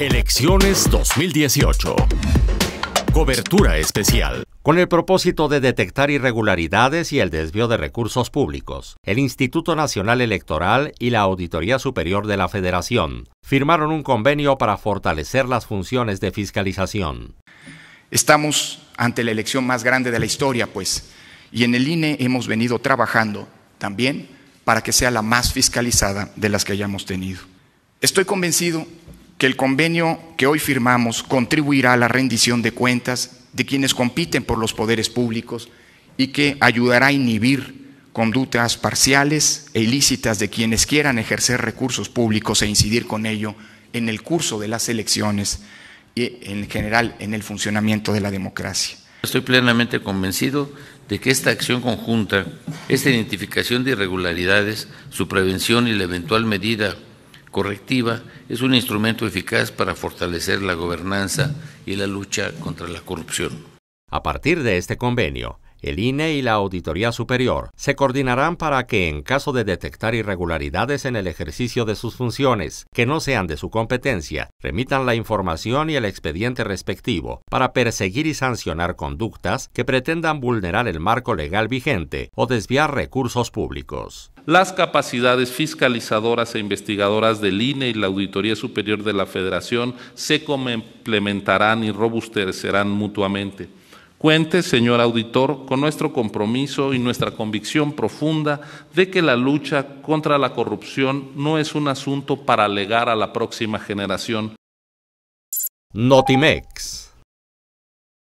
Elecciones 2018. Cobertura especial. Con el propósito de detectar irregularidades y el desvío de recursos públicos, el Instituto Nacional Electoral y la Auditoría Superior de la Federación firmaron un convenio para fortalecer las funciones de fiscalización. Estamos ante la elección más grande de la historia, pues, y en el INE hemos venido trabajando también para que sea la más fiscalizada de las que hayamos tenido. Estoy convencido que el convenio que hoy firmamos contribuirá a la rendición de cuentas de quienes compiten por los poderes públicos y que ayudará a inhibir conductas parciales e ilícitas de quienes quieran ejercer recursos públicos e incidir con ello en el curso de las elecciones y en general en el funcionamiento de la democracia. Estoy plenamente convencido de que esta acción conjunta, esta identificación de irregularidades, su prevención y la eventual medida correctiva es un instrumento eficaz para fortalecer la gobernanza y la lucha contra la corrupción. A partir de este convenio, el INE y la Auditoría Superior se coordinarán para que, en caso de detectar irregularidades en el ejercicio de sus funciones que no sean de su competencia, remitan la información y el expediente respectivo para perseguir y sancionar conductas que pretendan vulnerar el marco legal vigente o desviar recursos públicos. Las capacidades fiscalizadoras e investigadoras del INE y la Auditoría Superior de la Federación se complementarán y robustecerán mutuamente. Cuente, señor auditor, con nuestro compromiso y nuestra convicción profunda de que la lucha contra la corrupción no es un asunto para legar a la próxima generación. Notimex.